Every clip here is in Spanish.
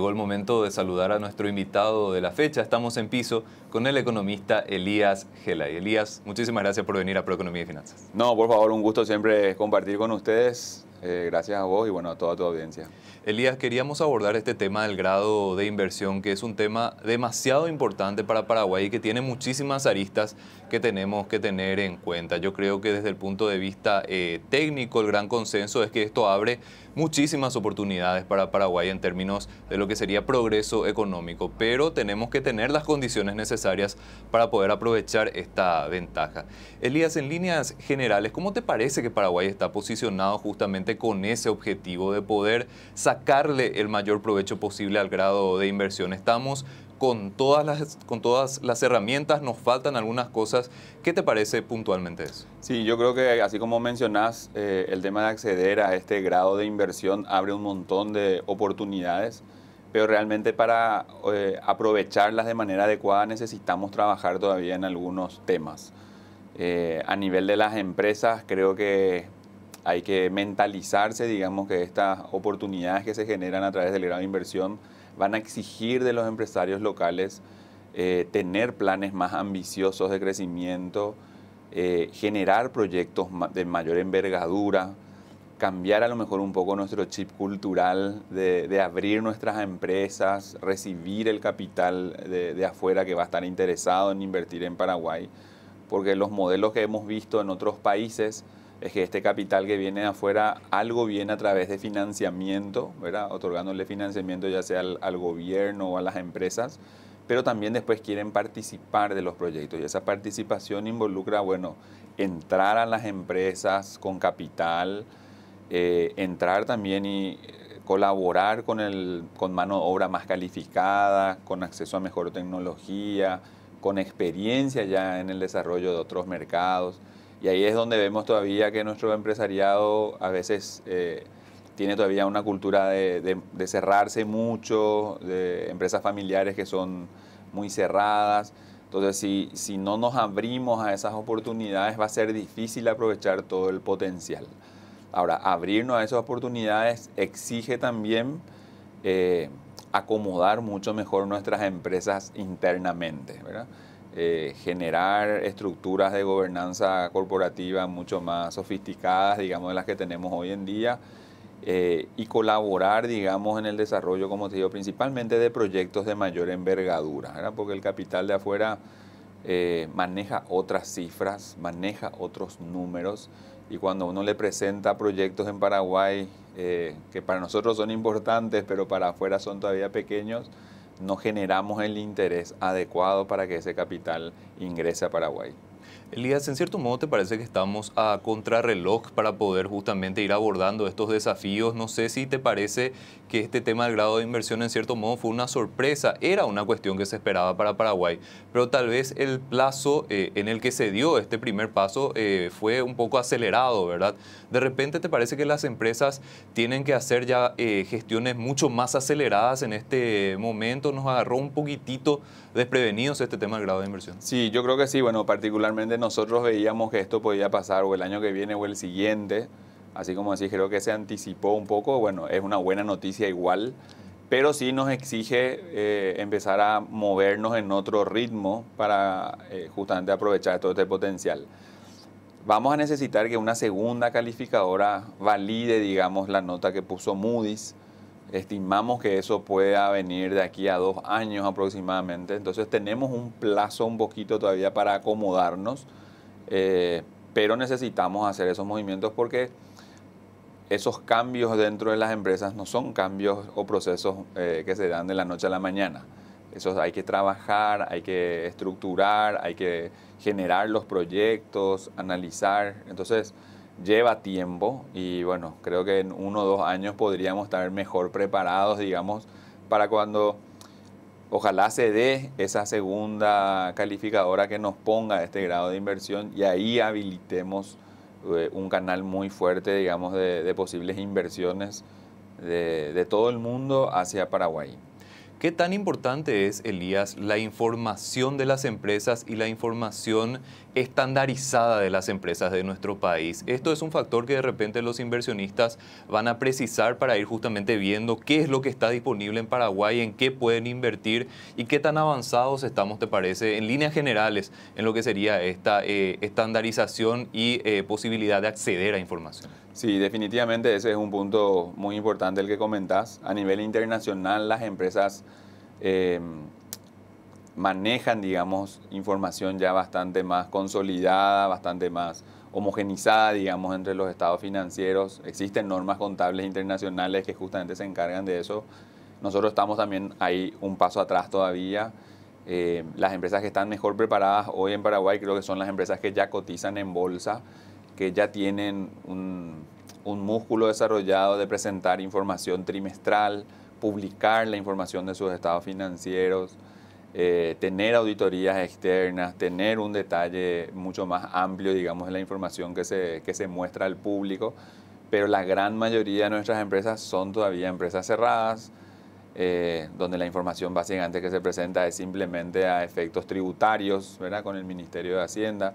Llegó el momento de saludar a nuestro invitado de la fecha. Estamos en piso con el economista Elías Gela. Elías, muchísimas gracias por venir a Proeconomía y Finanzas. No, por favor, un gusto siempre compartir con ustedes. Eh, gracias a vos y bueno, a toda tu audiencia. Elías, queríamos abordar este tema del grado de inversión, que es un tema demasiado importante para Paraguay y que tiene muchísimas aristas que tenemos que tener en cuenta. Yo creo que desde el punto de vista eh, técnico, el gran consenso es que esto abre muchísimas oportunidades para Paraguay en términos de lo que sería progreso económico, pero tenemos que tener las condiciones necesarias para poder aprovechar esta ventaja. Elías, en líneas generales, ¿cómo te parece que Paraguay está posicionado justamente con ese objetivo de poder sacarle el mayor provecho posible al grado de inversión. Estamos con todas las, con todas las herramientas, nos faltan algunas cosas. ¿Qué te parece puntualmente eso? Sí, yo creo que así como mencionás, eh, el tema de acceder a este grado de inversión abre un montón de oportunidades, pero realmente para eh, aprovecharlas de manera adecuada necesitamos trabajar todavía en algunos temas. Eh, a nivel de las empresas, creo que hay que mentalizarse, digamos, que estas oportunidades que se generan a través del grado de inversión van a exigir de los empresarios locales eh, tener planes más ambiciosos de crecimiento, eh, generar proyectos de mayor envergadura, cambiar a lo mejor un poco nuestro chip cultural de, abrir nuestras empresas, recibir el capital de afuera que va a estar interesado en invertir en Paraguay, porque los modelos que hemos visto en otros países, es que este capital que viene afuera, algo viene a través de financiamiento, otorgándole financiamiento ya sea al, gobierno o a las empresas, pero también después quieren participar de los proyectos y esa participación involucra, bueno, entrar a las empresas con capital, eh, entrar también y eh, colaborar con, con mano de obra más calificada, con acceso a mejor tecnología, con experiencia ya en el desarrollo de otros mercados. Y ahí es donde vemos todavía que nuestro empresariado a veces eh, tiene todavía una cultura de, cerrarse mucho, de empresas familiares que son muy cerradas. Entonces, si, si no nos abrimos a esas oportunidades, va a ser difícil aprovechar todo el potencial. Ahora, abrirnos a esas oportunidades exige también eh, acomodar mucho mejor nuestras empresas internamente, ¿verdad? Eh, generar estructuras de gobernanza corporativa mucho más sofisticadas, digamos, de las que tenemos hoy en día, eh, y colaborar, digamos, en el desarrollo, como te digo, principalmente de proyectos de mayor envergadura, porque el capital de afuera eh, maneja otras cifras, maneja otros números, y cuando uno le presenta proyectos en Paraguay que para nosotros son importantes, pero para afuera son todavía pequeños, no generamos el interés adecuado para que ese capital ingrese a Paraguay. Elías, en cierto modo, ¿te parece que estamos a contrarreloj para poder justamente ir abordando estos desafíos? No sé si te parece que este tema del grado de inversión, en cierto modo, fue una sorpresa. Era una cuestión que se esperaba para Paraguay, pero tal vez el plazo eh, en el que se dio este primer paso eh, fue un poco acelerado, ¿verdad? De repente, ¿te parece que las empresas tienen que hacer ya eh, gestiones mucho más aceleradas en este momento? Nos agarró un poquitito desprevenidos este tema del grado de inversión. Sí, yo creo que sí. Bueno, particularmente nosotros veíamos que esto podía pasar o el año que viene o el siguiente. Así como así, creo que se anticipó un poco. Bueno, es una buena noticia igual pero sí nos exige eh, empezar a movernos en otro ritmo para eh, justamente aprovechar todo este potencial. Vamos a necesitar que una segunda calificadora valide, digamos, la nota que puso Moody's Estimamos que eso pueda venir de aquí a dos años aproximadamente. Entonces tenemos un plazo un poquito todavía para acomodarnos, eh, pero necesitamos hacer esos movimientos porque esos cambios dentro de las empresas no son cambios o procesos eh, que se dan de la noche a la mañana. hay que trabajar, hay que estructurar, hay que generar los proyectos, analizar. Entonces, lleva tiempo y bueno, creo que en uno o dos años podríamos estar mejor preparados, digamos, para cuando ojalá se dé esa segunda calificadora que nos ponga este grado de inversión y ahí habilitemos eh, un canal muy fuerte, digamos, de, posibles inversiones de todo el mundo hacia Paraguay. ¿Qué tan importante es, Elías, la información de las empresas y la información estandarizada de las empresas de nuestro país? Esto es un factor que de repente los inversionistas van a precisar para ir justamente viendo qué es lo que está disponible en Paraguay, en qué pueden invertir y qué tan avanzados estamos, te parece, en líneas generales en lo que sería esta eh, estandarización y eh, posibilidad de acceder a información. Sí, definitivamente ese es un punto muy importante el que comentás. A nivel internacional las empresas em, manejan, digamos, información ya bastante más consolidada, bastante más homogenizada, digamos, entre los estados financieros. Existen normas contables internacionales que justamente se encargan de eso. Nosotros estamos también ahí un paso atrás todavía. Em, las empresas que están mejor preparadas hoy en Paraguay creo que son las empresas que ya cotizan en bolsa que ya tienen un, músculo desarrollado de presentar información trimestral, publicar la información de sus estados financieros, eh, tener auditorías externas, tener un detalle mucho más amplio, digamos, de la información que se, que se muestra al público, pero la gran mayoría de nuestras empresas son todavía empresas cerradas, eh, donde la información básicamente que se presenta es simplemente a efectos tributarios, ¿verdad? Con el Ministerio de Hacienda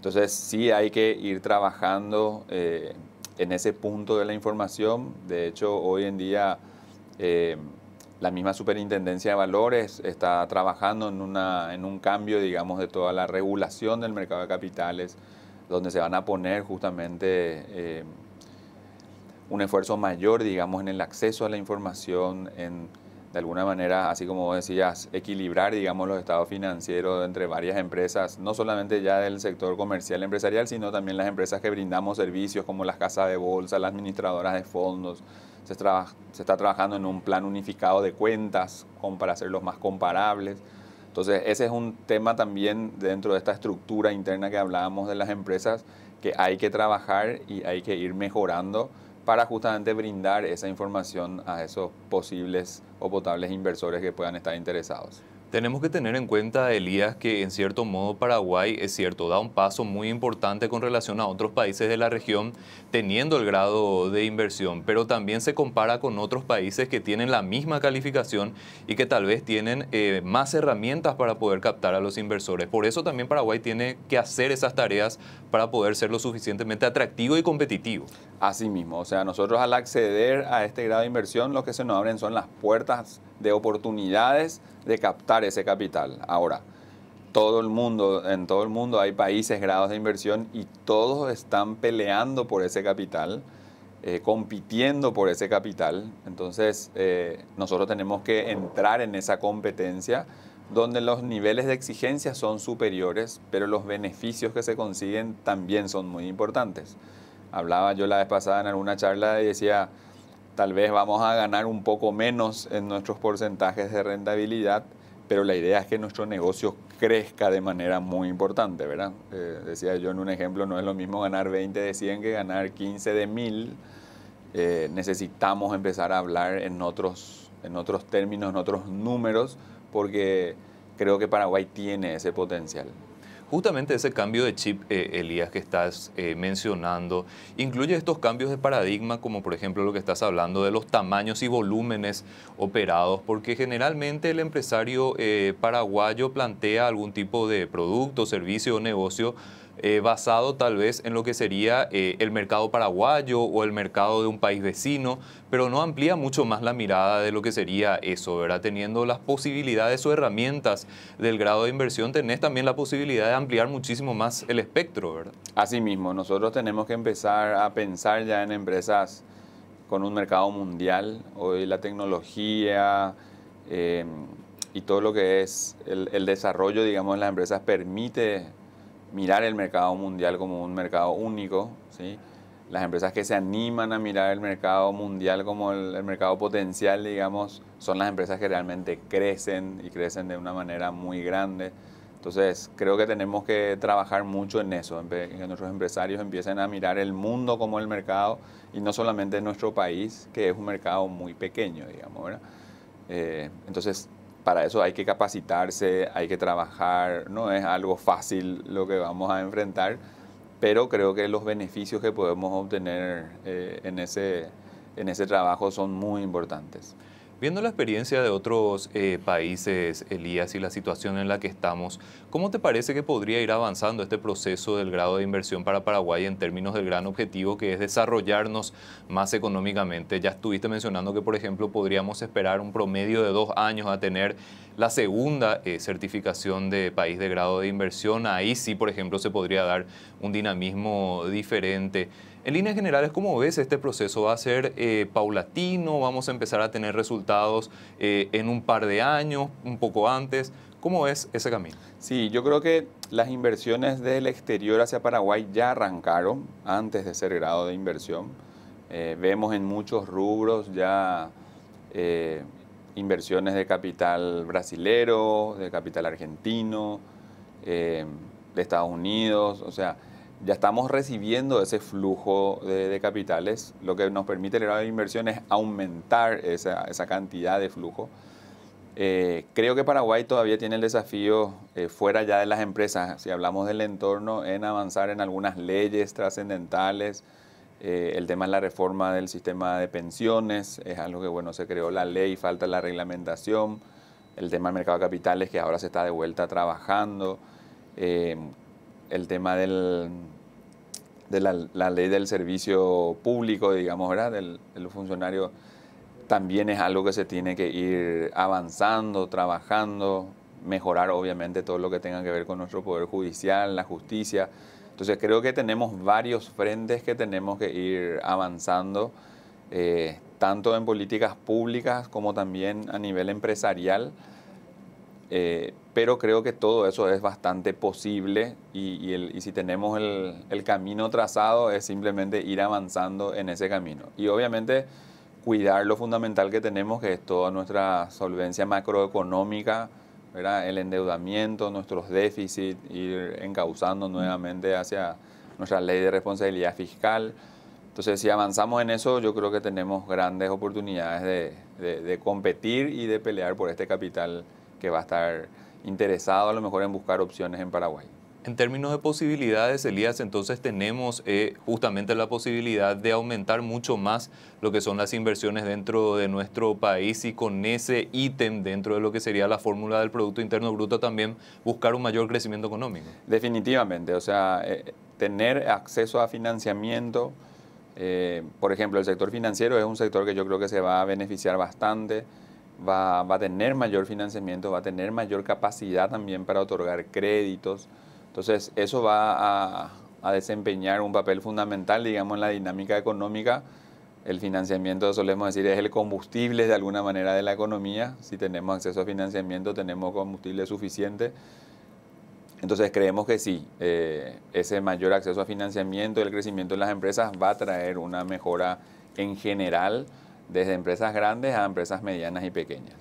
entonces sí hay que ir trabajando eh, en ese punto de la información. De hecho, hoy en día eh, la misma superintendencia de valores está trabajando en, una, en un cambio, digamos, de toda la regulación del mercado de capitales, donde se van a poner justamente eh, un esfuerzo mayor, digamos, en el acceso a la información, en de alguna manera, así como decías, equilibrar, digamos, los estados financieros entre varias empresas, no solamente ya del sector comercial empresarial, sino también las empresas que brindamos servicios como las casas de bolsa, las administradoras de fondos. Se, se está trabajando en un plan unificado de cuentas para hacerlos más comparables. Entonces, ese es un tema también dentro de esta estructura interna que hablábamos de las empresas que hay que trabajar y hay que ir mejorando para justamente brindar esa información a esos posibles o potables inversores que puedan estar interesados. Tenemos que tener en cuenta, Elías, que en cierto modo Paraguay, es cierto, da un paso muy importante con relación a otros países de la región, teniendo el grado de inversión, pero también se compara con otros países que tienen la misma calificación y que tal vez tienen eh, más herramientas para poder captar a los inversores. Por eso también Paraguay tiene que hacer esas tareas para poder ser lo suficientemente atractivo y competitivo. Así mismo, o sea, nosotros al acceder a este grado de inversión lo que se nos abren son las puertas de oportunidades de captar ese capital. Ahora, todo el mundo, en todo el mundo hay países, grados de inversión y todos están peleando por ese capital, eh, compitiendo por ese capital. Entonces, eh, nosotros tenemos que entrar en esa competencia donde los niveles de exigencia son superiores, pero los beneficios que se consiguen también son muy importantes. Hablaba yo la vez pasada en alguna charla y decía, tal vez vamos a ganar un poco menos en nuestros porcentajes de rentabilidad, pero la idea es que nuestro negocio crezca de manera muy importante, ¿verdad? Eh, decía yo en un ejemplo, no es lo mismo ganar 20 de 100 que ganar 15 de 1000. Eh, necesitamos empezar a hablar en otros, en otros términos, en otros números, porque creo que Paraguay tiene ese potencial. Justamente ese cambio de chip, eh, Elías, que estás eh, mencionando, incluye estos cambios de paradigma, como por ejemplo lo que estás hablando de los tamaños y volúmenes operados, porque generalmente el empresario eh, paraguayo plantea algún tipo de producto, servicio o negocio eh, basado tal vez en lo que sería eh, el mercado paraguayo o el mercado de un país vecino, pero no amplía mucho más la mirada de lo que sería eso, ¿verdad? Teniendo las posibilidades o herramientas del grado de inversión, tenés también la posibilidad de ampliar muchísimo más el espectro, ¿verdad? asimismo nosotros tenemos que empezar a pensar ya en empresas con un mercado mundial, hoy la tecnología... Eh, y todo lo que es el, desarrollo, digamos, de las empresas permite mirar el mercado mundial como un mercado único, ¿sí? las empresas que se animan a mirar el mercado mundial como el, mercado potencial, digamos, son las empresas que realmente crecen y crecen de una manera muy grande. Entonces, creo que tenemos que trabajar mucho en eso, en que nuestros empresarios empiecen a mirar el mundo como el mercado y no solamente nuestro país, que es un mercado muy pequeño, digamos, ¿verdad? Eh, entonces, para eso hay que capacitarse, hay que trabajar, no es algo fácil lo que vamos a enfrentar, pero creo que los beneficios que podemos obtener eh, en ese trabajo son muy importantes. Viendo la experiencia de otros eh, países, Elías, y la situación en la que estamos, ¿cómo te parece que podría ir avanzando este proceso del grado de inversión para Paraguay en términos del gran objetivo que es desarrollarnos más económicamente? Ya estuviste mencionando que, por ejemplo, podríamos esperar un promedio de dos años a tener la segunda eh, certificación de país de grado de inversión. Ahí sí, por ejemplo, se podría dar un dinamismo diferente. En líneas generales, ¿cómo ves este proceso? ¿Va a ser eh, paulatino? ¿Vamos a empezar a tener resultados eh, en un par de años, un poco antes? ¿Cómo ves ese camino? Sí, yo creo que las inversiones del exterior hacia Paraguay ya arrancaron antes de ser grado de inversión. Eh, vemos en muchos rubros ya inversiones de capital brasilero, de capital argentino, de Estados Unidos, o sea, ya estamos recibiendo ese flujo de, capitales, lo que nos permite el grado de inversión es aumentar esa, cantidad de flujo. Eh, creo que Paraguay todavía tiene el desafío, eh, fuera ya de las empresas, si hablamos del entorno, en avanzar en algunas leyes trascendentales. Eh, el tema es la reforma del sistema de pensiones, es algo que bueno, se creó la ley, falta la reglamentación. El tema del mercado de capitales, que ahora se está de vuelta trabajando el tema de la, ley del servicio público, digamos, ¿verdad? Del, funcionario también es algo que se tiene que ir avanzando, trabajando, mejorar obviamente todo lo que tenga que ver con nuestro poder judicial, la justicia. Entonces creo que tenemos varios frentes que tenemos que ir avanzando, eh, tanto en políticas públicas como también a nivel empresarial. Eh, pero creo que todo eso es bastante posible y, si tenemos el, camino trazado es simplemente ir avanzando en ese camino. Y obviamente cuidar lo fundamental que tenemos, que es toda nuestra solvencia macroeconómica, el endeudamiento, nuestros déficits, ir encauzando nuevamente hacia nuestra ley de responsabilidad fiscal. Entonces, si avanzamos en eso, yo creo que tenemos grandes oportunidades de competir y de pelear por este capital que va a estar interesado a lo mejor en buscar opciones en Paraguay. En términos de posibilidades, Elías, entonces tenemos eh, justamente la posibilidad de aumentar mucho más lo que son las inversiones dentro de nuestro país y con ese ítem dentro de lo que sería la fórmula del Producto Interno Bruto también buscar un mayor crecimiento económico. Definitivamente, o sea, eh, tener acceso a financiamiento, eh, por ejemplo, el sector financiero es un sector que yo creo que se va a beneficiar bastante va, a tener mayor financiamiento, va a tener mayor capacidad también para otorgar créditos. Entonces, eso va a, desempeñar un papel fundamental, digamos, en la dinámica económica. El financiamiento, solemos decir, es el combustible de alguna manera de la economía. Si tenemos acceso a financiamiento, tenemos combustible suficiente. Entonces creemos que sí, eh, ese mayor acceso a financiamiento y el crecimiento de las empresas va a traer una mejora en general desde empresas grandes a empresas medianas y pequeñas.